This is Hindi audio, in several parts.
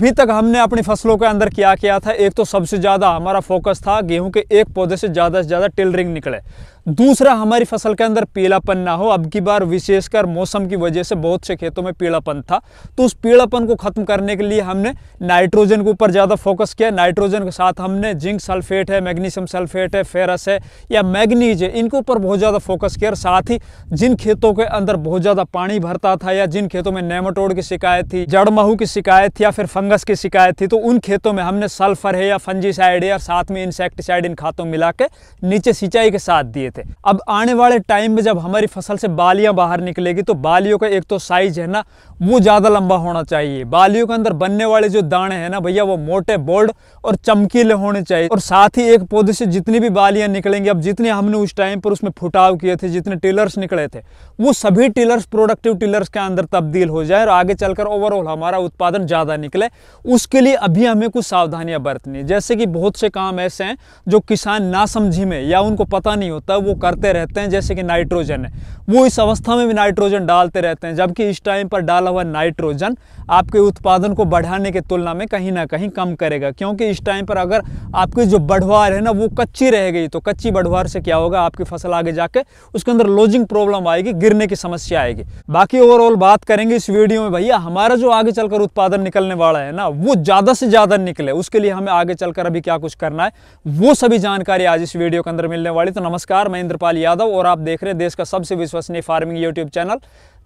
अभी तक हमने अपनी फसलों के अंदर क्या किया था एक तो सबसे ज़्यादा हमारा फोकस था गेहूं के एक पौधे से ज़्यादा से ज़्यादा टिलरिंग निकले दूसरा हमारी फसल के अंदर पीलापन ना हो अब की बार विशेषकर मौसम की वजह से बहुत से खेतों में पीलापन था तो उस पीलापन को ख़त्म करने के लिए हमने नाइट्रोजन के ऊपर ज़्यादा फोकस किया नाइट्रोजन के साथ हमने जिंक सल्फेट है मैग्नीशियम सल्फेट है फेरस है या मैग्नीज है इनके ऊपर बहुत ज़्यादा फोकस किया और साथ ही जिन खेतों के अंदर बहुत ज़्यादा पानी भरता था या जिन खेतों में नेमाटोड की शिकायत थी जड़ महू की शिकायत या फिर फंगस की शिकायत थी तो उन खेतों में हमने सल्फर है या फंजीसाइड है और साथ में इंसेक्टिसाइड इन खातों मिला के नीचे सिंचाई के साथ दिए लिए थे अब आने वाले टाइम में जब हमारी फसल से बालियां बाहर निकलेगी तो बालियों का एक तो साइज है ना वो ज़्यादा लंबा होना चाहिए बालियों के अंदर बनने वाले जो दाने हैं ना भैया वो मोटे बोल्ड और चमकीले होने चाहिए और साथ ही एक पौधे से जितनी भी बालियाँ निकलेंगी अब जितने हमने उस टाइम पर उसमें फुटाव किए थे जितने टिलर्स निकले थे वो सभी टिलर्स प्रोडक्टिव टिलर्स के अंदर तब्दील हो जाए और आगे चलकर ओवरऑल हमारा उत्पादन ज़्यादा निकले उसके लिए अभी हमें कुछ सावधानियाँ बरतनी जैसे कि बहुत से काम ऐसे हैं जो किसान ना समझी में या उनको पता नहीं होता वो करते रहते हैं जैसे कि नाइट्रोजन है वो इस अवस्था में भी नाइट्रोजन डालते रहते हैं जबकि इस टाइम पर डाला हुआ नाइट्रोजन आपके उत्पादन को बढ़ाने की तुलना में कहीं ना कहीं कम करेगा क्योंकि इस टाइम पर अगर आपकी जो बढ़वार है ना वो कच्ची रह गई तो कच्ची बढ़वार से क्या होगा आपकी फसल आगे जाके उसके अंदर लोजिंग प्रॉब्लम आएगी गिरने की समस्या आएगी बाकी ओवरऑल बात करेंगे इस वीडियो में भैया हमारा जो आगे चलकर उत्पादन निकलने वाला है ना वो ज़्यादा से ज़्यादा निकले उसके लिए हमें आगे चलकर अभी क्या कुछ करना है वो सभी जानकारी आज इस वीडियो के अंदर मिलने वाली तो नमस्कार महेंद्रपाल यादव और आप देख रहे हैं देश का सबसे विश्वसनीय फार्मिंग यूट्यूब चैनल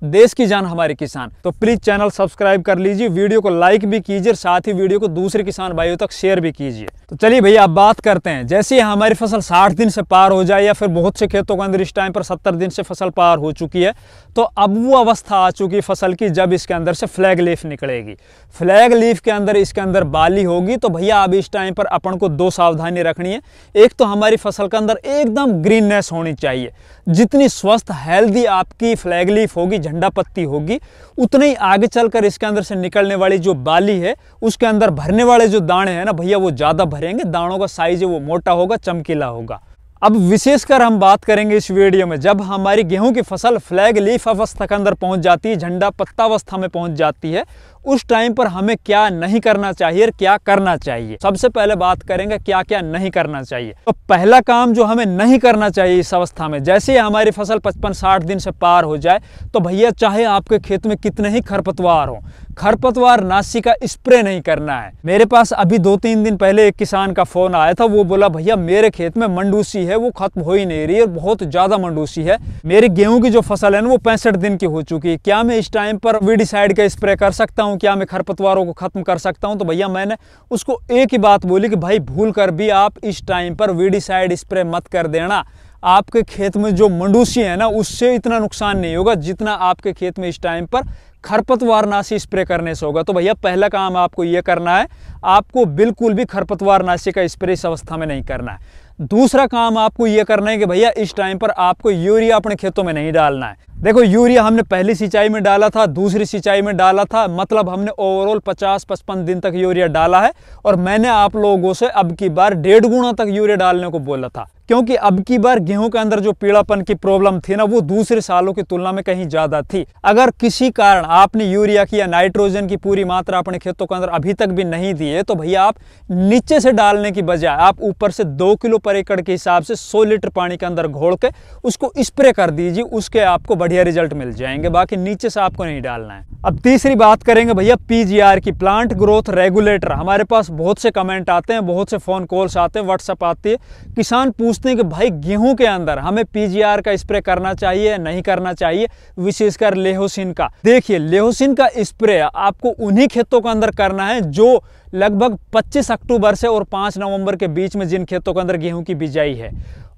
देश की जान हमारे किसान तो प्लीज चैनल सब्सक्राइब कर लीजिए वीडियो को लाइक भी कीजिए और साथ ही वीडियो को दूसरे किसान भाइयों तक शेयर भी कीजिए तो चलिए भैया आप बात करते हैं जैसे हमारी फसल साठ दिन से पार हो जाए या फिर बहुत से खेतों के अंदर इस टाइम पर सत्तर दिन से फसल पार हो चुकी है तो अब वो अवस्था आ चुकी है फसल की जब इसके अंदर से फ्लैग लीफ निकलेगी फ्लैग लीफ के अंदर इसके अंदर बाली होगी तो भैया अब इस टाइम पर अपन को दो सावधानी रखनी है एक तो हमारी फसल के अंदर एकदम ग्रीननेस होनी चाहिए जितनी स्वस्थ हेल्दी आपकी फ्लैग लीफ होगी झंडा पत्ती होगी उतने ही आगे चलकर इसके अंदर से निकलने वाली जो बाली है उसके अंदर भरने वाले जो दाणे हैं ना भैया वो ज़्यादा भरेंगे दाणों का साइज है वो मोटा होगा चमकीला होगा अब विशेषकर हम बात करेंगे इस वीडियो में जब हमारी गेहूं की फसल फ्लैग लीफ अवस्था के अंदर पहुंच जाती है झंडा पत्ता अवस्था में पहुंच जाती है उस टाइम पर हमें क्या नहीं करना चाहिए और क्या करना चाहिए सबसे पहले बात करेंगे क्या क्या नहीं करना चाहिए तो पहला काम जो हमें नहीं करना चाहिए इस अवस्था में जैसे ही हमारी फसल 55-60 दिन से पार हो जाए तो भैया चाहे आपके खेत में कितने ही खरपतवार हो खरपतवार नासी का स्प्रे नहीं करना है मेरे पास अभी दो तीन दिन पहले एक किसान का फोन आया था वो बोला भैया मेरे खेत में मंडूसी है है वो खत्म हो ही नहीं रही और बहुत ज़्यादा मंडूसी है मेरी गेहूं की जो फसल है ना वो पैंसठ दिन की हो चुकी है क्या मैं इस टाइम पर वीडिसाइड का स्प्रे कर सकता हूँ क्या मैं खरपतवारों को ख़त्म कर सकता हूँ तो भैया मैंने उसको एक ही बात बोली कि भाई भूल भी आप इस टाइम पर वीडिसाइड स्प्रे मत कर देना आपके खेत में जो मंडूसी है ना उससे इतना नुकसान नहीं होगा जितना आपके खेत में इस टाइम पर खरपतवार नाशी स्प्रे करने से होगा तो भैया पहला काम आपको ये करना है आपको बिल्कुल भी खरपतवार नाशी का स्प्रे इस अवस्था में नहीं करना है दूसरा काम आपको ये करना है कि भैया इस टाइम पर आपको यूरिया अपने खेतों में नहीं डालना है देखो यूरिया हमने पहली सिंचाई में डाला था दूसरी सिंचाई में डाला था मतलब हमने ओवरऑल 50-55 दिन तक यूरिया डाला है और मैंने आप लोगों से अब की बार डेढ़ गुणा तक यूरिया डालने को बोला था क्योंकि अब की बार गेहूं के अंदर जो पीड़ापन की प्रॉब्लम थी ना वो दूसरे सालों की तुलना में कहीं ज्यादा थी अगर किसी कारण आपने यूरिया की या नाइट्रोजन की पूरी मात्रा अपने खेतों के अंदर अभी तक भी नहीं दी है तो भैया आप नीचे से डालने की बजाय आप ऊपर से दो किलो पर एकड़ के हिसाब से सौ लीटर पानी के अंदर घोड़ के उसको स्प्रे कर दीजिए उसके आपको बढ़िया रिजल्ट मिल जाएंगे बाकी नीचे से आपको नहीं डालना है अब तीसरी बात करेंगे भैया पीजीआर की प्लांट ग्रोथ रेगुलेटर हमारे पास बहुत से कमेंट आते हैं बहुत से फोन कॉल्स आते हैं व्हाट्सअप आती है किसान पूछ पूछते हैं कि भाई गेहूं के अंदर हमें पीजीआर का स्प्रे करना चाहिए या नहीं करना चाहिए विशेषकर लेहोसिन का देखिए लेहोसिन का स्प्रे आपको उन्हीं खेतों के अंदर करना है जो लगभग 25 अक्टूबर से और 5 नवंबर के बीच में जिन खेतों के अंदर गेहूं की बिजाई है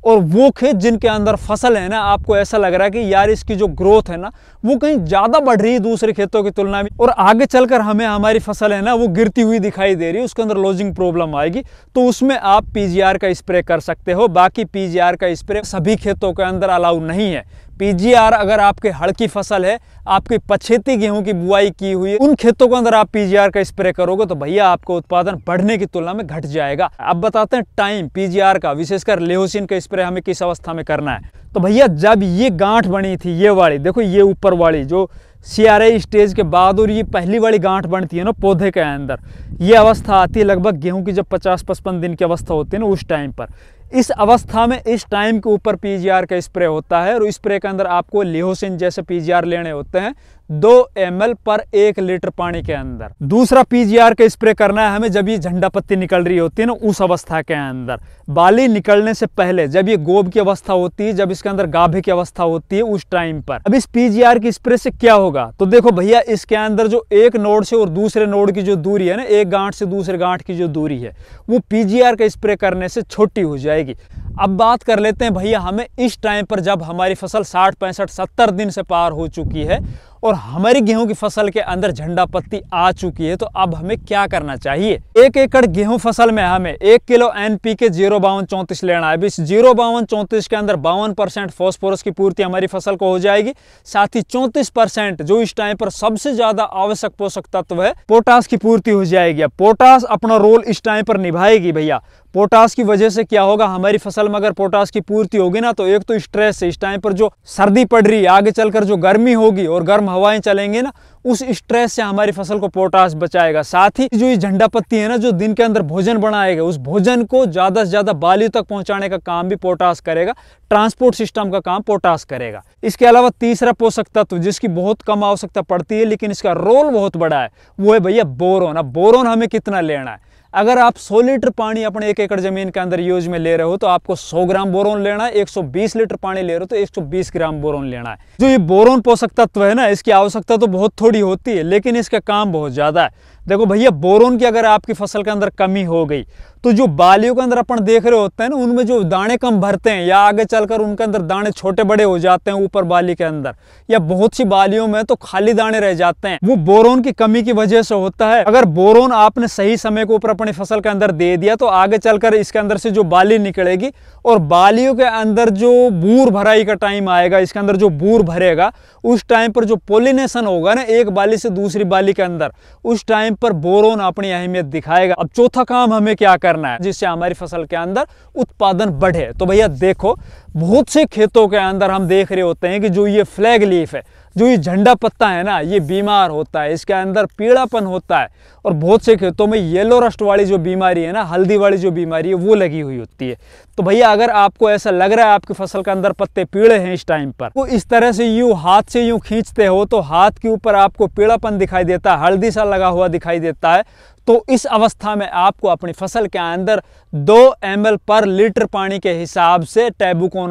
और वो खेत जिनके अंदर फसल है ना आपको ऐसा लग रहा है कि यार इसकी जो ग्रोथ है ना वो कहीं ज़्यादा बढ़ रही है दूसरे खेतों की तुलना में और आगे चलकर हमें हमारी फसल है ना वो गिरती हुई दिखाई दे रही है उसके अंदर लॉजिंग प्रॉब्लम आएगी तो उसमें आप पी का स्प्रे कर सकते हो बाकी पी का स्प्रे सभी खेतों के अंदर अलाउ नहीं है पीजीआर अगर आपके हड़की फसल है आपकी पछेती गेहूं की बुआई की हुई है उन खेतों के अंदर आप पीजीआर का स्प्रे करोगे तो भैया आपका उत्पादन बढ़ने की तुलना में घट जाएगा अब बताते हैं टाइम पीजीआर का विशेषकर लेहोसिन का स्प्रे हमें किस अवस्था में करना है तो भैया जब ये गांठ बनी थी ये वाली देखो ये ऊपर वाली जो सी स्टेज के बाद और ये पहली वाली गांठ बनती है ना पौधे के अंदर ये अवस्था आती है लगभग गेहूं की जब 50-55 दिन की अवस्था होती है ना उस टाइम पर इस अवस्था में इस टाइम के ऊपर पीजीआर का स्प्रे होता है और स्प्रे के अंदर आपको लिहोसिन जैसे पीजीआर लेने होते हैं दो एम पर एक लीटर पानी के अंदर दूसरा पीजीआर का स्प्रे करना है हमें जब ये झंडा पत्ती निकल रही होती है ना उस अवस्था के अंदर बाली निकलने से पहले जब ये गोब की अवस्था होती है जब इसके अंदर गाभे की अवस्था होती है उस टाइम पर अब इस पीजीआर की स्प्रे से क्या होगा तो देखो भैया इसके अंदर जो एक नोड से और दूसरे नोड की जो दूरी है ना एक गांठ से दूसरे गांठ की जो दूरी है वो पीजीआर का स्प्रे करने से छोटी हो जाएगी जाएगी अब बात कर लेते हैं भैया हमें इस टाइम पर जब हमारी फसल साठ पैंसठ सत्तर दिन से पार हो चुकी है और हमारी गेहूं की फसल के अंदर झंडा पत्ती आ चुकी है तो अब हमें क्या करना चाहिए एक एकड़ गेहूं फसल में हमें एक kilo N P K zero बावन चौंतीस लेना है जीरो बावन चौंतीस के अंदर बावन परसेंट फॉस्फोरस की पूर्ति हमारी फसल को हो जाएगी साथ ही चौंतीस परसेंट जो इस टाइम पर सबसे ज्यादा आवश्यक पोषक तत्व है पोटास की पूर्ति हो जाएगी पोटास अपना रोल इस टाइम पर निभाएगी भैया पोटास की वजह से क्या होगा हमारी फसल में अगर पोटास की पूर्ति होगी ना तो एक तो स्ट्रेस इस टाइम पर जो सर्दी पड़ रही है आगे चलकर जो गर्मी होगी और गर्म गर्म हवाएं चलेंगे ना उस स्ट्रेस से हमारी फसल को पोटास बचाएगा साथ ही जो ये झंडा पत्ती है ना जो दिन के अंदर भोजन बनाएगा उस भोजन को ज़्यादा से ज़्यादा बाली तक पहुंचाने का काम भी पोटास करेगा ट्रांसपोर्ट सिस्टम का काम पोटास करेगा इसके अलावा तीसरा पोषक तत्व जिसकी बहुत कम आवश्यकता पड़ती है लेकिन इसका रोल बहुत बड़ा है वो है भैया बोरोन अब बोरोन हमें कितना लेना है अगर आप 100 लीटर पानी अपने एक एकड़ ज़मीन के अंदर यूज में ले रहे हो तो आपको 100 ग्राम बोरोन लेना है 120 लीटर पानी ले रहे हो तो 120 ग्राम बोरोन लेना है जो ये बोरोन पोषक तत्व है ना इसकी आवश्यकता तो बहुत थोड़ी होती है लेकिन इसका काम बहुत ज़्यादा है देखो भैया बोरोन की अगर आपकी फसल के अंदर कमी हो गई तो जो बालियों के अंदर अपन देख रहे होते हैं ना उनमें जो दाने कम भरते हैं या आगे चलकर उनके अंदर दाने छोटे बड़े हो जाते हैं ऊपर बाली के अंदर या बहुत सी बालियों में तो खाली दाने रह जाते हैं वो बोरोन की कमी की वजह से होता है अगर बोरोन आपने सही समय के ऊपर अपनी फसल के अंदर दे दिया तो आगे चलकर इसके अंदर से जो बाली निकलेगी और बालियों के अंदर जो बूर भराई का टाइम आएगा इसके अंदर जो बूर भरेगा उस टाइम पर जो पोलिनेशन होगा ना एक बाली से दूसरी बाली के अंदर उस टाइम कीमत पर बोरोन अपनी अहमियत दिखाएगा अब चौथा काम हमें क्या करना है जिससे हमारी फसल के अंदर उत्पादन बढ़े तो भैया देखो बहुत से खेतों के अंदर हम देख रहे होते हैं कि जो ये फ्लैग लीफ है जो ये झंडा पत्ता है ना ये बीमार होता है इसके अंदर पीड़ापन होता है और बहुत से खेतों में येलो रस्ट वाली जो बीमारी है ना हल्दी वाली जो बीमारी है वो लगी हुई होती है तो भैया अगर आपको ऐसा लग रहा है आपकी फसल के अंदर पत्ते पीड़े हैं इस टाइम पर वो तो इस तरह से यूँ हाथ से यूँ खींचते हो तो हाथ के ऊपर आपको पीड़ापन दिखाई देता है हल्दी सा लगा हुआ दिखाई देता है तो इस अवस्था में आपको अपनी फसल के अंदर दो एम पर लीटर पानी के हिसाब से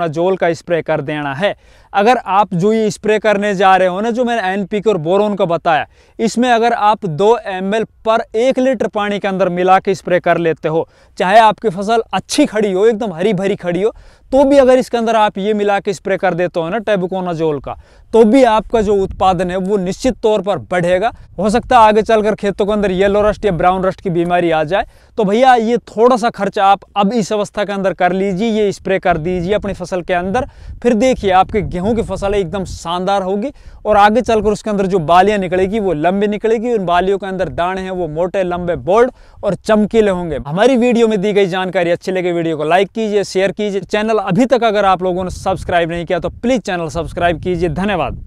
जोल का स्प्रे कर देना है अगर आप जो ये स्प्रे करने जा रहे हो ना जो मैंने एन और बोरोन का बताया इसमें अगर आप दो एम पर एक लीटर पानी के अंदर मिला के स्प्रे कर लेते हो चाहे आपकी फसल अच्छी खड़ी हो एकदम हरी भरी खड़ी हो तो भी अगर इसके अंदर आप ये मिला के स्प्रे कर देते हो ना टेबुकोनाजोल का तो भी आपका जो उत्पादन है वो निश्चित तौर पर बढ़ेगा हो सकता है आगे चलकर खेतों के अंदर येलो रस्ट या ब्राउन रस्ट की बीमारी आ जाए तो भैया ये थोड़ा सा खर्च आप अब इस अवस्था के अंदर कर लीजिए ये स्प्रे कर दीजिए अपनी फसल के अंदर फिर देखिए आपके गेहूं की फसल एकदम शानदार होगी और आगे चलकर उसके अंदर जो बालियां निकलेगी वो लंबी निकलेगी उन बालियों के अंदर दाणे हैं वो मोटे लंबे बोल्ड और चमकीले होंगे हमारी वीडियो में दी गई जानकारी अच्छी लगे वीडियो को लाइक कीजिए शेयर कीजिए चैनल चैनल अभी तक अगर आप लोगों ने सब्सक्राइब नहीं किया तो प्लीज़ चैनल सब्सक्राइब कीजिए धन्यवाद